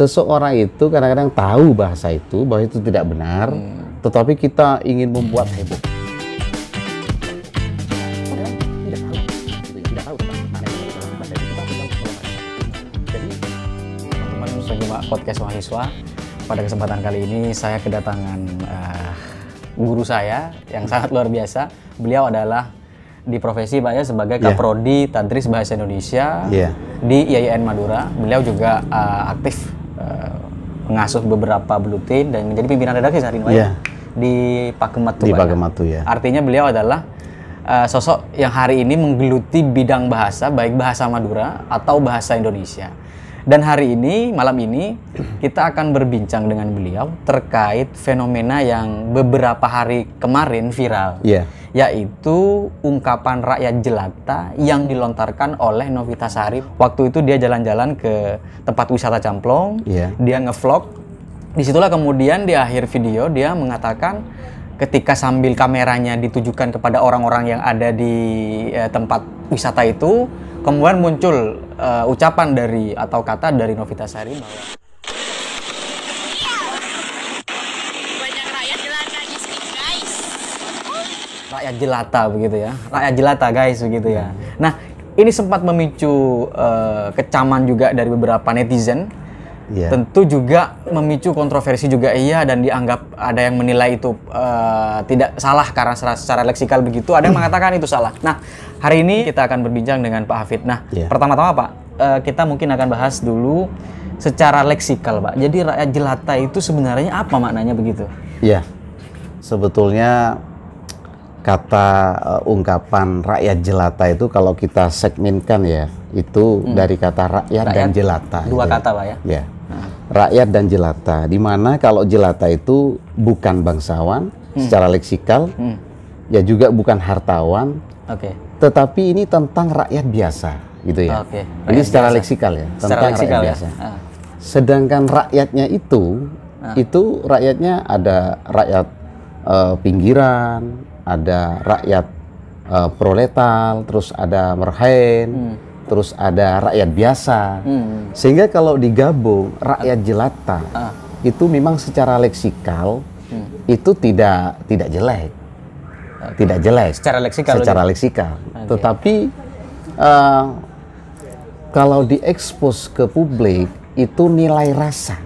seseorang itu kadang-kadang tahu bahasa itu bahwa itu tidak benar hmm. tetapi kita ingin membuat heboh teman-teman podcast mahasiswa pada kesempatan kali ini saya kedatangan uh, guru saya yang sangat luar biasa beliau adalah di profesi Pak ya sebagai iya. kaprodi yeah. bahasa Indonesia yeah. di IAIN Madura beliau juga uh, aktif Eh, mengasuh beberapa blutin dan menjadi pimpinan redaksi sehari ini yeah. Iya. di Pakematu. Di ya? Pakematu ya. Artinya beliau adalah uh, sosok yang hari ini menggeluti bidang bahasa baik bahasa Madura atau bahasa Indonesia dan hari ini, malam ini, kita akan berbincang dengan beliau terkait fenomena yang beberapa hari kemarin viral. Yeah. Yaitu ungkapan rakyat jelata yang dilontarkan oleh Novita Sari. Waktu itu dia jalan-jalan ke tempat wisata Camplong, yeah. dia ngevlog. Disitulah kemudian di akhir video dia mengatakan ketika sambil kameranya ditujukan kepada orang-orang yang ada di eh, tempat wisata itu, kemudian muncul uh, ucapan dari atau kata dari Novita Sari bahwa rakyat jelata guys. Rakyat jelata begitu ya. Rakyat jelata guys begitu ya. Nah, ini sempat memicu uh, kecaman juga dari beberapa netizen. Yeah. Tentu juga memicu kontroversi juga iya dan dianggap ada yang menilai itu uh, tidak salah karena secara, secara leksikal begitu, ada yang mengatakan itu salah. Nah, Hari ini kita akan berbincang dengan Pak Hafid. Nah, yeah. pertama-tama Pak, eh, kita mungkin akan bahas dulu secara leksikal, Pak. Jadi rakyat jelata itu sebenarnya apa maknanya begitu? Ya, sebetulnya kata uh, ungkapan rakyat jelata itu kalau kita segmenkan ya, itu hmm. dari kata rakyat, rakyat dan jelata. Dua ya. kata, Pak ya. Ya. Nah. Rakyat dan jelata. Di mana kalau jelata itu bukan bangsawan hmm. secara leksikal, hmm. ya juga bukan hartawan. Oke. Okay tetapi ini tentang rakyat biasa gitu ya. Oke. Okay. Ini secara biasa. leksikal ya, tentang leksikal rakyat ya. biasa. Ah. Sedangkan rakyatnya itu ah. itu rakyatnya ada rakyat uh, pinggiran, ada rakyat uh, proletal, terus ada merhain. Hmm terus ada rakyat biasa. Hmm. Sehingga kalau digabung rakyat ah. jelata ah. itu memang secara leksikal hmm. itu tidak tidak jelek. Eh, tidak jelas. secara leksikal secara leksikal okay. tetapi uh, kalau diekspos ke publik itu nilai rasa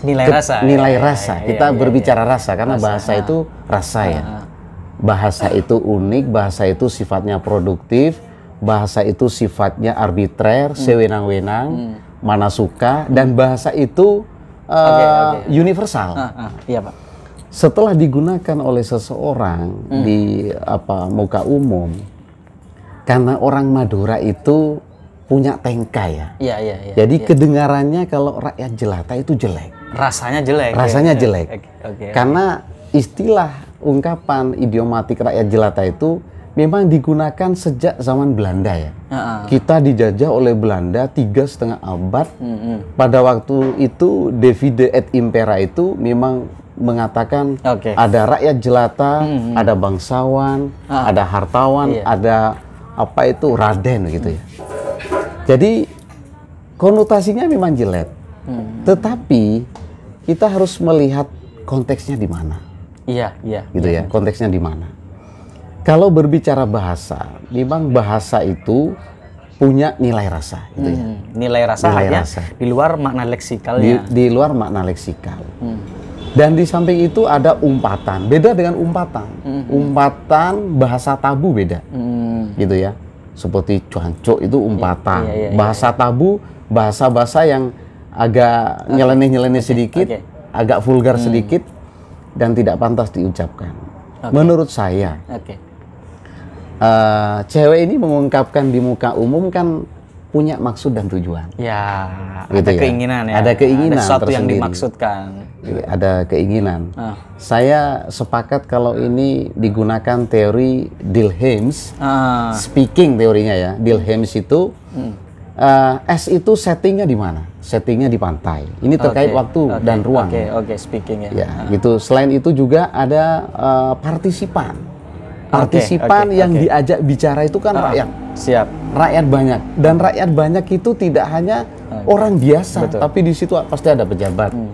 nilai ke, rasa nilai ya, ya rasa ya, kita ya, ya, berbicara ya. rasa karena rasa, bahasa itu rasa ya ah, ah. bahasa itu unik bahasa itu sifatnya produktif bahasa itu sifatnya arbitrer hmm. sewenang-wenang hmm. mana suka dan bahasa itu uh, eh, okay, okay. universal ah, ah, iya pak setelah digunakan oleh seseorang hmm. di apa muka umum karena orang Madura itu punya tengka ya. Iya iya Ya, Jadi ya. kedengarannya kalau rakyat jelata itu jelek. Rasanya jelek. Rasanya ya, jelek. Okay, Karena istilah ungkapan idiomatik rakyat jelata itu memang digunakan sejak zaman Belanda ya. Uh -uh. Kita dijajah oleh Belanda tiga setengah abad. Uh -uh. Pada waktu itu Devide et Impera itu memang mengatakan okay. ada rakyat jelata, hmm, ada bangsawan, ah. ada hartawan, yeah. ada apa itu raden gitu ya. Jadi konotasinya memang jelek. Hmm. Tetapi kita harus melihat konteksnya di mana. Iya, iya. Gitu yeah. ya, konteksnya di mana. Kalau berbicara bahasa, memang bahasa itu punya nilai rasa gitu ya. hmm. ya. Nilai rasa nilai rasa. di luar makna leksikal. Di, ya. di luar makna leksikal. Hmm. Dan di samping itu ada umpatan. Beda dengan umpatan. Mm -hmm. Umpatan bahasa tabu beda. Mm. Gitu ya. Seperti cuancok itu umpatan. Yeah, yeah, yeah, bahasa iya. tabu bahasa-bahasa yang agak okay. nyeleneh-nyeleneh okay. sedikit, okay. agak vulgar mm. sedikit dan tidak pantas diucapkan. Okay. Menurut saya. Okay. Uh, eh, cewek ini mengungkapkan di muka umum kan punya maksud dan tujuan. Ya, gitu ada ya. keinginan ya. Ada keinginan. Ada sesuatu yang dimaksudkan. Iya, ada keinginan. Uh. Saya sepakat kalau ini digunakan teori Dilhams uh. Ah. speaking teorinya ya. Dilhams itu uh, S itu settingnya di mana? Settingnya di pantai. Ini terkait okay. waktu okay. dan ruang. Oke, okay. oke, okay. speaking ya. Ya, uh. gitu. Selain itu juga ada uh, partisipan Partisipan okay, okay, yang okay. diajak bicara itu kan ah, rakyat. Siap. Rakyat banyak dan rakyat banyak itu tidak hanya ah, iya. orang biasa, betul. tapi di situ pasti ada pejabat. Hmm.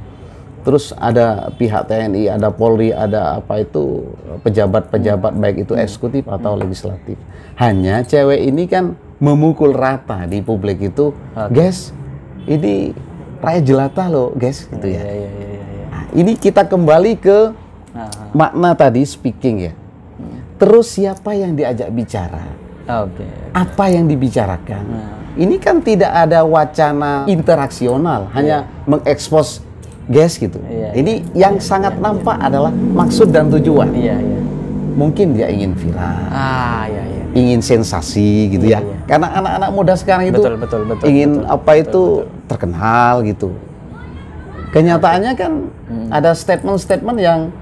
Terus ada pihak TNI, ada Polri, ada apa itu pejabat-pejabat hmm. baik itu hmm. eksekutif atau hmm. legislatif. Hanya cewek ini kan memukul rata di publik itu, okay. guys, ini rakyat jelata loh, guys, gitu iya, ya. ya, ya, ya, ya. Nah, ini kita kembali ke Aha. Ah. makna tadi speaking ya. Terus siapa yang diajak bicara? Oke. Okay, okay. Apa yang dibicarakan? Nah. Ini kan tidak ada wacana interaksional, yeah. hanya iya. mengekspos gas gitu. Iya, iya. ini yeah. yang yeah, sangat iya, nampak adalah maksud dan tujuan. Iya, iya. Mungkin dia ingin viral. Ah, iya, iya. Ingin sensasi gitu ya. Karena anak-anak muda sekarang itu betul, betul, betul, ingin betul, apa betul, itu betul. terkenal gitu. Kenyataannya kan hmm. ada statement-statement yang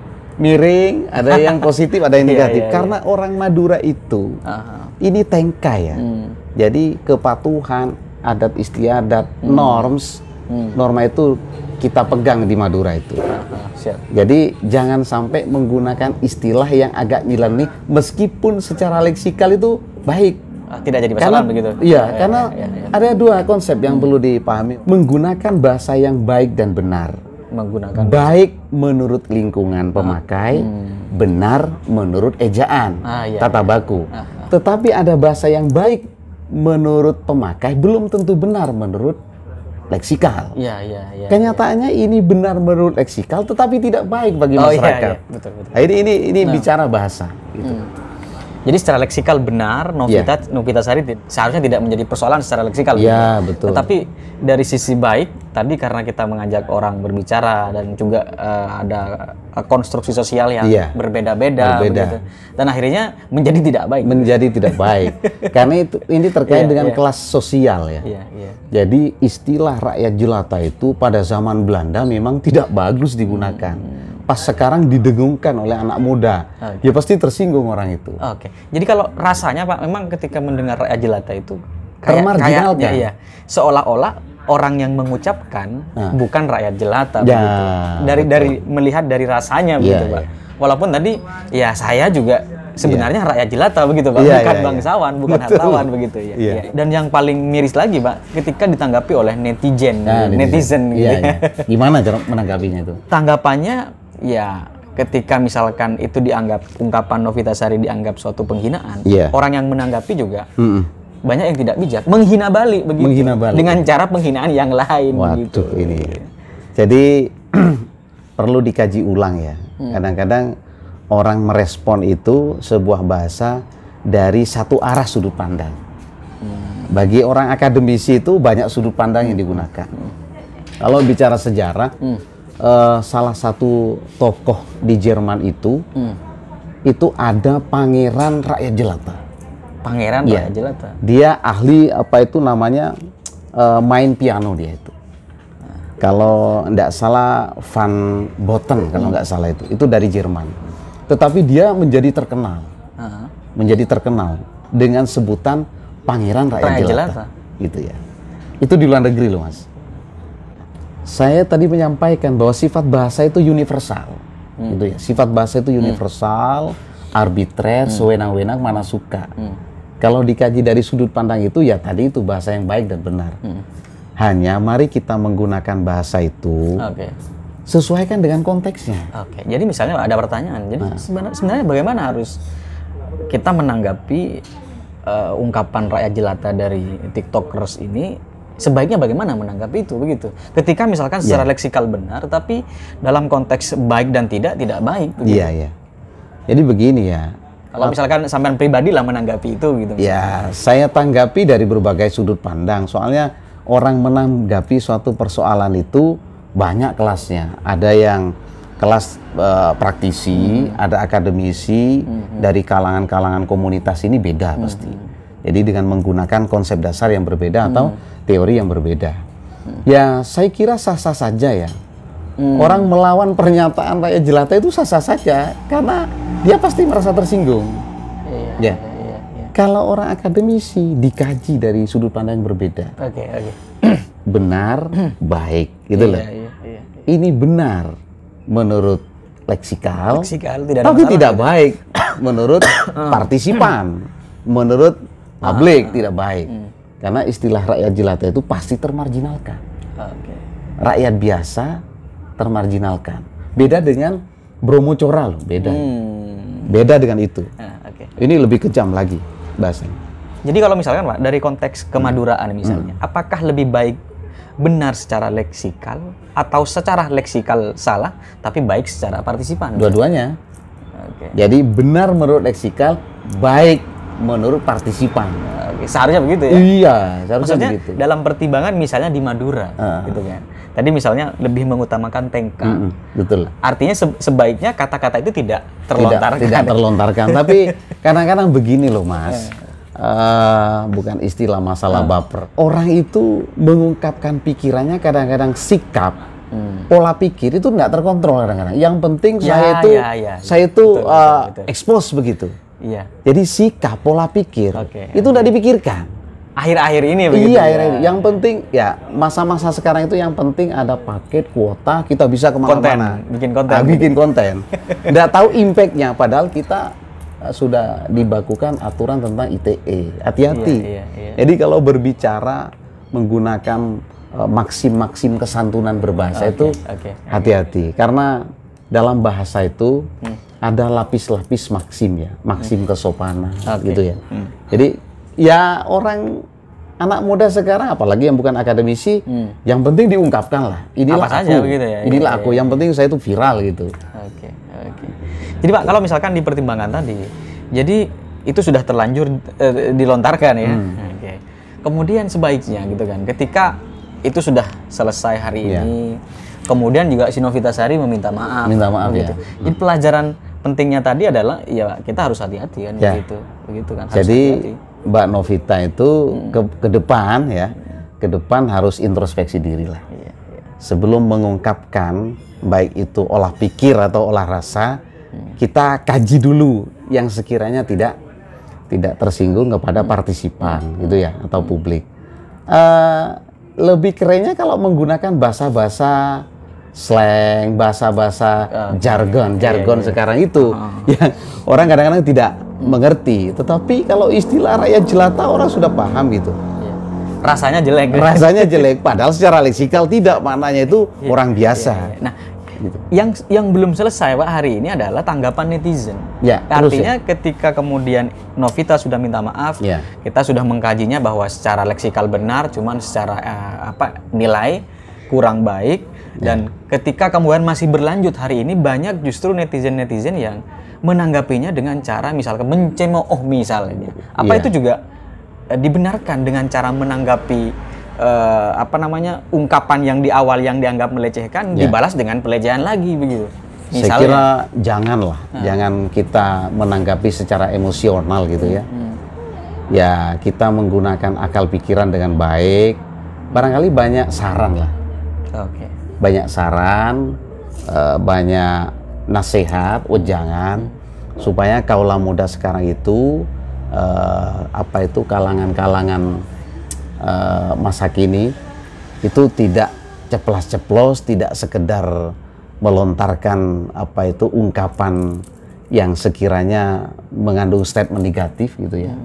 miring, ada yang positif, ada yang iya, negatif. Yeah, yeah, yeah. Karena orang Madura itu uh-huh. ini tengka ya. Hmm. Jadi kepatuhan, adat istiadat, hmm. norms, hmm. norma itu kita pegang di Madura itu. Uh-huh. siap. Jadi jangan sampai menggunakan istilah yang agak nih meskipun secara leksikal itu baik. Ah, tidak jadi masalah karena, begitu. Iya, ya, karena ya, ya, ya. ada dua konsep yang hmm. perlu dipahami. Menggunakan bahasa yang baik dan benar menggunakan baik menurut lingkungan pemakai, hmm. hmm. benar menurut ejaan ah, iya, iya, tata baku. Ah, ah. Tetapi ada bahasa yang baik menurut pemakai belum tentu benar menurut leksikal. Iya, iya, iya. Kenyataannya ya. ini benar menurut leksikal tetapi tidak baik bagi oh, iya, masyarakat. Iya, iya. Betul, betul. Nah, ini ini ini no. Nah. bicara bahasa gitu. Hmm. Jadi secara leksikal benar iya. Novita yeah. Novita Sari seharusnya tidak menjadi persoalan secara leksikal. Iya, yeah, betul. Tetapi dari sisi baik tadi karena kita mengajak orang berbicara dan juga uh, ada eh, konstruksi sosial yang yeah. berbeda-beda berbeda. Dan akhirnya menjadi tidak baik. Menjadi tidak baik. karena itu ini terkait yeah, dengan yeah. kelas sosial ya. Yeah, yeah. Jadi istilah rakyat jelata itu pada zaman Belanda memang tidak bagus digunakan. Hmm pas sekarang didengungkan oleh anak muda, okay. ya pasti tersinggung orang itu. Oke. Okay. Jadi kalau rasanya Pak, memang ketika mendengar rakyat jelata itu kayak ya. iya, seolah-olah orang yang mengucapkan nah. bukan rakyat jelata ya, begitu. Dari betul. dari melihat dari rasanya ya, begitu, Pak. Ya. Walaupun tadi ya saya juga sebenarnya ya. rakyat jelata begitu pak, Ya, bukan ya, bangsawan, ya. bukan Betul. hartawan begitu ya. Ya. Dan yang paling miris lagi pak, ketika ditanggapi oleh netizen, nah, netizen, netizen Ya, gitu. Iya. Gimana cara menanggapinya itu? Tanggapannya ya ketika misalkan itu dianggap ungkapan Novita Sari dianggap suatu penghinaan, yeah. orang yang menanggapi juga mm -mm. banyak yang tidak bijak, menghina balik begitu, menghina balik. dengan cara penghinaan yang lain. Waduh begitu. ini, jadi perlu dikaji ulang ya. Hmm. Kadang-kadang hmm. orang merespon itu sebuah bahasa dari satu arah sudut pandang. Hmm. Bagi orang akademisi itu banyak sudut pandang yang digunakan. Hmm. Kalau bicara sejarah. Hmm uh, salah satu tokoh di Jerman itu hmm. itu ada pangeran rakyat jelata. Pangeran ya. rakyat jelata. Dia ahli apa itu namanya uh, main piano dia itu. Kalau tidak salah Van Boten kalau nggak salah itu itu dari Jerman. Tetapi dia menjadi terkenal, uh-huh. menjadi terkenal dengan sebutan Pangeran Rakyat, jelata. jelata, gitu ya. Itu di luar negeri loh mas saya tadi menyampaikan bahwa sifat bahasa itu universal, hmm. gitu ya. Sifat bahasa itu hmm. universal, hmm. arbitrer, hmm. sewenang-wenang, mana suka. Hmm. Kalau dikaji dari sudut pandang itu, ya tadi itu bahasa yang baik dan benar. Hmm. Hanya mari kita menggunakan bahasa itu okay. sesuaikan dengan konteksnya. Oke. Okay. Jadi misalnya ada pertanyaan, jadi nah. sebenarnya, bagaimana harus kita menanggapi uh, ungkapan rakyat jelata dari tiktokers ini sebaiknya bagaimana menanggapi itu begitu. Ketika misalkan ya. secara yeah. leksikal benar tapi dalam konteks baik dan tidak tidak baik iya Iya, yeah, iya. Yeah. Jadi begini ya. Kalau misalkan sampean pribadi lah menanggapi itu gitu. Ya, saya tanggapi dari berbagai sudut pandang. Soalnya orang menanggapi suatu persoalan itu banyak kelasnya. Ada yang kelas uh, praktisi, hmm. ada akademisi hmm, hmm. dari kalangan-kalangan komunitas ini beda hmm. pasti. Hmm. Jadi dengan menggunakan konsep dasar yang berbeda hmm. atau teori yang berbeda. Hmm. Ya saya kira sah-sah saja ya. Hmm. Orang melawan pernyataan rakyat jelata itu sah-sah saja karena dia pasti merasa tersinggung. Iya, iya ya. Iya, iya, iya. Kalau orang akademisi dikaji dari sudut pandang yang berbeda. Oke, okay, oke. Okay. Benar, baik, gitu iya, loh. Iya, iya, iya. Ini benar menurut leksikal, leksikal tidak tapi tidak baik menurut hmm. partisipan, menurut publik ah, ah. tidak baik. Hmm. Karena istilah rakyat jelata itu pasti termarginalkan. Okay. Rakyat biasa termarginalkan. Beda dengan Bromo Cora loh, beda. Hmm. Beda dengan itu. Ah, okay. Ini lebih kejam lagi bahasanya. Jadi kalau misalkan Pak, dari konteks kemaduraan hmm. misalnya, hmm. apakah lebih baik benar secara leksikal atau secara leksikal salah tapi baik secara partisipan? Dua-duanya. Okay. Jadi benar menurut leksikal, baik menurut partisipan. Seharusnya begitu ya? Iya, seharusnya Maksudnya, begitu. dalam pertimbangan misalnya di Madura, uh. gitu kan. Tadi misalnya lebih mengutamakan tengka. Mm -hmm, betul. Artinya sebaiknya kata-kata itu tidak terlontarkan. Tidak, tidak terlontarkan. Tapi kadang-kadang begini loh mas, uh, bukan istilah masalah uh. baper. Orang itu mengungkapkan pikirannya kadang-kadang sikap hmm. pola pikir itu tidak terkontrol kadang-kadang. Yang penting ya, saya itu ya, ya. saya itu uh, expose begitu. Iya. Jadi sikap, pola pikir okay. itu udah dipikirkan. Akhir-akhir ini begitu. Iya, ya. akhir -akhir. yang penting ya masa-masa sekarang itu yang penting ada paket kuota kita bisa kemana-mana. bikin konten. Ah, bikin konten. Nggak tahu impactnya, padahal kita eh, sudah dibakukan aturan tentang ITE. Hati-hati. Iya, iya, iya. Jadi kalau berbicara menggunakan eh, maksim-maksim kesantunan berbahasa okay, itu hati-hati okay, okay. karena dalam bahasa itu hmm. ada lapis-lapis maksim ya, maksim hmm. kesopanan okay. gitu ya. Hmm. Jadi ya orang anak muda sekarang apalagi yang bukan akademisi hmm. yang penting diungkapkan lah inilah Apa aku saja begitu ya? inilah ya, aku ya. yang iya. penting saya itu viral gitu oke okay, oke okay. jadi pak kalau misalkan di pertimbangan tadi jadi itu sudah terlanjur eh, dilontarkan ya hmm. oke okay. kemudian sebaiknya gitu kan ketika itu sudah selesai hari ya. ini Kemudian juga Sinovita Sari meminta maaf. Minta maaf gitu. ya. Hmm. pelajaran pentingnya tadi adalah ya kita harus hati-hati kan ya. begitu. Begitu kan. Harus Jadi hati -hati. Mbak Novita itu hmm. ke, ke depan ya, ke depan harus introspeksi diri lah. Ya, ya. Sebelum mengungkapkan baik itu olah pikir atau olah rasa, hmm. kita kaji dulu yang sekiranya tidak tidak tersinggung kepada hmm. partisipan hmm. gitu ya atau hmm. publik. Uh, lebih kerennya kalau menggunakan bahasa-bahasa slang, bahasa-bahasa uh, ah, jargon, iya, jargon iya, iya. sekarang itu uh. yang orang kadang-kadang tidak mengerti. Tetapi kalau istilah rakyat jelata orang sudah paham gitu. Iya. Rasanya jelek. Rasanya jelek, padahal secara leksikal tidak maknanya itu iya, orang biasa. Nah, gitu. yang yang belum selesai pak hari ini adalah tanggapan netizen. Ya, Artinya ya. ketika kemudian Novita sudah minta maaf, ya. kita sudah mengkajinya bahwa secara leksikal benar, cuman secara eh, apa nilai kurang baik dan yeah. ketika kemudian masih berlanjut hari ini banyak justru netizen-netizen yang menanggapinya dengan cara misalkan mencemooh oh, misalnya. Apa yeah. itu juga eh, dibenarkan dengan cara menanggapi uh, apa namanya ungkapan yang di awal yang dianggap melecehkan yeah. dibalas dengan pelecehan lagi begitu. Misalnya, Saya kira janganlah, hmm. jangan kita menanggapi secara emosional gitu ya. Hmm. Ya kita menggunakan akal pikiran dengan baik. Barangkali banyak saran lah. Oke. Okay banyak saran, eh, banyak nasihat, ujangan supaya kaulah muda sekarang itu eh, apa itu kalangan-kalangan eh, masa kini itu tidak ceplas-ceplos, tidak sekedar melontarkan apa itu ungkapan yang sekiranya mengandung statement negatif gitu ya. Hmm.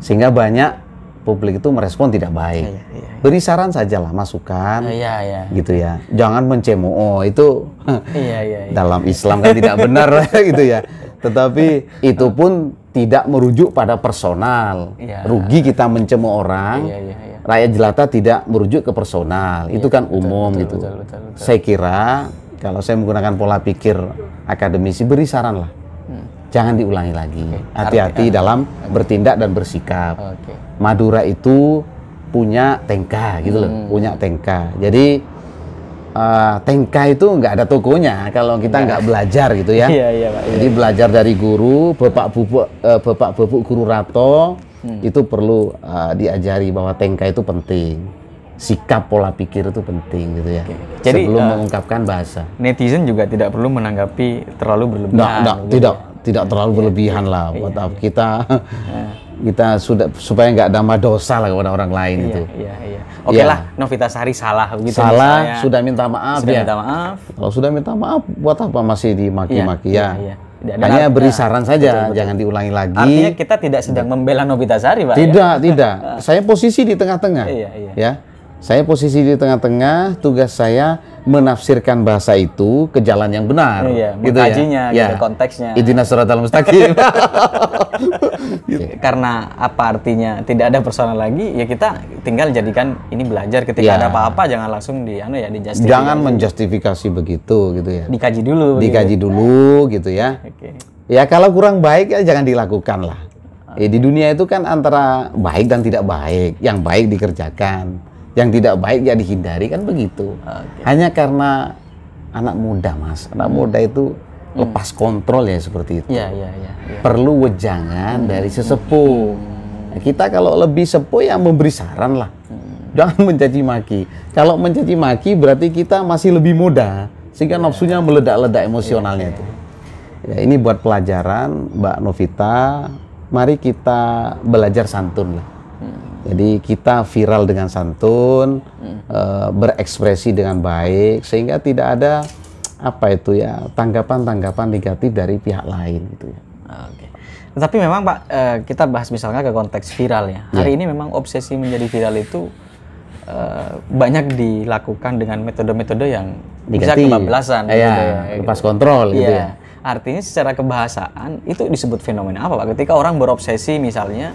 Sehingga banyak publik itu merespon tidak baik. Ya, ya, ya. Beri saran saja lah masukan, ya, ya. Iya. gitu ya. Jangan mencemooh itu ya, ya, ya. dalam Islam kan tidak benar gitu ya. Tetapi itu iya. pun tidak merujuk pada personal. Ya. Rugi kita mencemo orang. Ya, ya, ya. Rakyat jelata tidak merujuk ke personal. Ya, itu kan betul, umum betul, gitu. Betul, betul, betul, betul. Saya kira kalau saya menggunakan pola pikir akademisi beri saran lah jangan diulangi lagi. Hati-hati okay. dalam okay. bertindak dan bersikap. Okay. Madura itu punya tengka gitu loh, hmm. punya tengka. Jadi uh, tengka itu nggak ada tokonya kalau kita iya. nggak belajar gitu ya. Iya, iya, Pak. Jadi iya. belajar dari guru, bapak bubuk uh, bapak bubuk guru Rato hmm. itu perlu uh, diajari bahwa tengka itu penting sikap pola pikir itu penting gitu ya. Jadi sebelum uh, mengungkapkan bahasa. Netizen juga tidak perlu menanggapi terlalu berlebihan. Nah, nah, gitu ya. tidak tidak iya, terlalu iya, berlebihan lah iya, buat apa kita kita sudah supaya nggak ada dosa lah kepada orang lain itu. Iya, iya. Oke okay lah, Novita Sari salah begitu. Salah, misalnya. sudah minta maaf sudah ya. minta maaf. Kalau sudah minta maaf, buat apa masih dimaki-maki ya? ya. Dan Hanya beri saran saja, betul, betul. jangan diulangi lagi. Artinya kita tidak sedang membela Novita Sari, Pak. Tidak, ya? tidak. Saya posisi di tengah-tengah. Iya, iya. Ya. Saya posisi di tengah-tengah, tugas saya menafsirkan bahasa itu ke jalan yang benar. Iya, gitu ya. mengkajinya, gitu, ya. gitu, konteksnya. konteksnya. Idina al mustaqim. Karena apa artinya tidak ada personal lagi, ya kita tinggal jadikan ini belajar ketika ya. ada apa-apa jangan langsung di anu ya dijustifikasi. Jangan menjustifikasi begitu gitu ya. Dikaji dulu. Gitu. Dikaji gitu. dulu gitu ya. Okay. Ya kalau kurang baik ya jangan dilakukan lah. Ya, di dunia itu kan antara baik dan tidak baik. Yang baik dikerjakan, yang tidak baik ya dihindari kan begitu. Okay. Hanya karena anak muda mas, anak hmm. muda itu hmm. lepas kontrol ya seperti itu. Yeah, yeah, yeah, yeah. Perlu wejangan hmm. dari sesepuh. Hmm. Kita kalau lebih sepuh ya memberi saran lah, hmm. jangan mencaci maki. Kalau mencaci maki berarti kita masih lebih muda sehingga yeah. nafsunya meledak-ledak emosionalnya Yeah, ya, ya. itu. Ya, ini buat pelajaran Mbak Novita. Mari kita belajar santun lah jadi kita viral dengan santun, hmm. uh, berekspresi dengan baik, sehingga tidak ada apa itu ya tanggapan-tanggapan negatif dari pihak lain gitu ya. Oke. Tapi memang Pak, uh, kita bahas misalnya ke konteks viral ya. Hari yeah. ini memang obsesi menjadi viral itu uh, banyak dilakukan dengan metode-metode yang negatif. bisa kebablasan. Eh, iya, gitu ya, gitu, lepas kontrol gitu yeah. ya. Artinya secara kebahasaan itu disebut fenomena apa Pak? Ketika orang berobsesi misalnya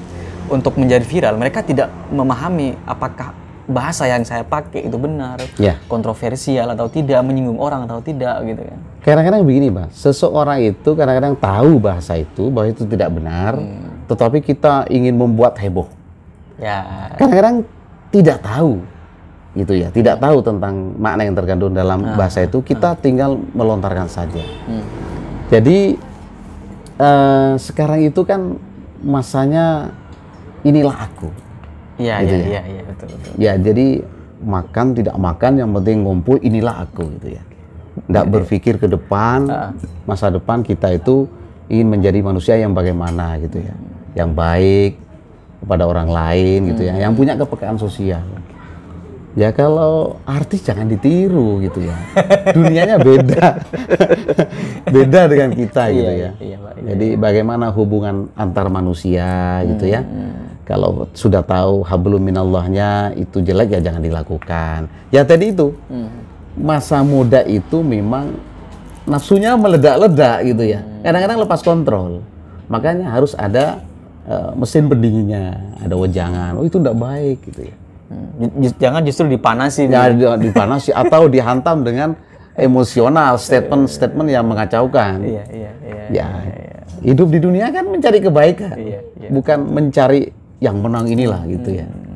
untuk menjadi viral mereka tidak memahami apakah bahasa yang saya pakai itu benar, yeah. kontroversial atau tidak, menyinggung orang atau tidak gitu kan. Kadang-kadang begini, Pak. Seseorang itu kadang-kadang tahu bahasa itu bahwa itu tidak benar, hmm. tetapi kita ingin membuat heboh. Ya. Kadang-kadang tidak tahu gitu ya, tidak hmm. tahu tentang makna yang terkandung dalam hmm. bahasa itu, ah. kita hmm. tinggal melontarkan saja. Hmm. Jadi eh, sekarang itu kan masanya inilah aku. Iya, gitu iya, ya. iya, iya, betul, Ya, jadi makan tidak makan yang penting ngumpul inilah aku gitu ya. Tidak iya, iya. berpikir ke depan, ah. masa depan kita itu ingin menjadi manusia yang bagaimana gitu ya. Yang baik kepada orang lain gitu ya, yang hmm. punya kepekaan sosial. Ya kalau artis jangan ditiru gitu ya. Dunianya beda. beda dengan kita gitu ya. Jadi bagaimana hubungan antar manusia gitu ya. Hmm, hmm kalau sudah tahu hablum minallahnya itu jelek ya jangan dilakukan. Ya tadi itu hmm. masa muda itu memang nafsunya meledak-ledak gitu ya. Hmm. Kadang-kadang lepas kontrol. Makanya harus ada uh, mesin pendinginnya, ada wejangan. Oh itu tidak baik gitu ya. Hmm. Jangan justru dipanasi. Ya, dipanasi atau dihantam dengan emosional statement-statement iya. yang mengacaukan. Iya, iya, iya. Ya, iya, iya. hidup di dunia kan mencari kebaikan, iya, iya. bukan mencari yang menang inilah gitu ya. Hmm.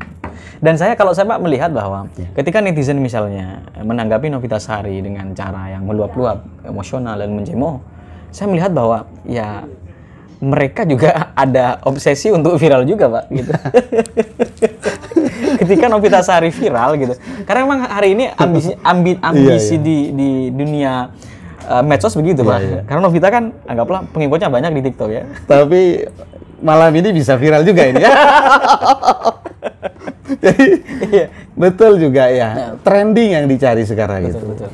Dan saya kalau saya Pak melihat bahwa ya. ketika netizen misalnya menanggapi Novita Sari dengan cara yang meluap-luap, emosional dan mencemooh, saya melihat bahwa ya mereka juga ada obsesi untuk viral juga pak gitu ketika Novita Sari viral gitu karena memang hari ini iya, ambisi ambi, ambisi ya, ya. di di dunia uh, medsos begitu iya, pak Ya, karena Novita kan anggaplah pengikutnya banyak di TikTok ya tapi malam ini bisa viral juga ini ya. Jadi iya. betul juga ya. Nah. Trending yang dicari sekarang betul, itu. Betul.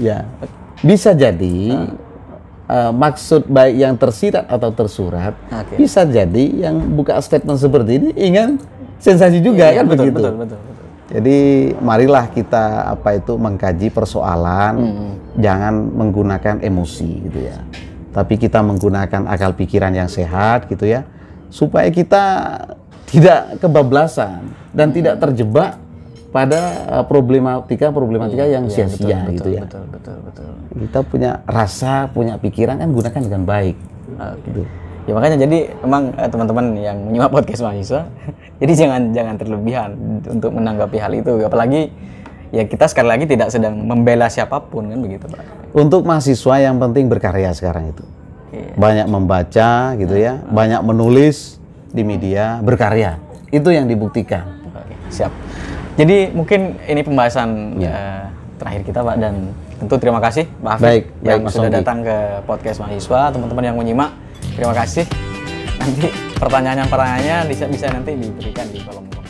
Ya. Bisa jadi nah. uh, maksud baik yang tersirat atau tersurat okay. bisa jadi yang buka statement seperti ini ingin sensasi juga iya, kan betul, begitu. Betul, betul, betul. Jadi marilah kita apa itu mengkaji persoalan, hmm. jangan menggunakan emosi gitu ya tapi kita menggunakan akal pikiran yang sehat gitu ya supaya kita tidak kebablasan dan hmm. tidak terjebak pada problematika-problematika eh, iya, yang iya, sia-sia ya, gitu ya. Betul, betul, betul. Kita punya rasa, punya pikiran kan gunakan dengan baik. Okay. Gitu. Ya makanya jadi emang eh, teman-teman yang menyimak podcast mahasiswa, jadi jangan jangan terlebihan untuk menanggapi hal itu, apalagi ya kita sekali lagi tidak sedang membela siapapun kan begitu Pak. Untuk mahasiswa yang penting berkarya sekarang itu banyak membaca gitu ya, ah. banyak menulis di media, berkarya. Itu yang dibuktikan. Oke, siap. Jadi mungkin ini pembahasan ya. uh, terakhir kita Pak dan tentu terima kasih Pak Afif baik, yang baik, sudah datang ke podcast mahasiswa, teman-teman yang menyimak. Terima kasih. Nanti pertanyaan-pertanyaannya bisa, bisa nanti diberikan di kolom komentar.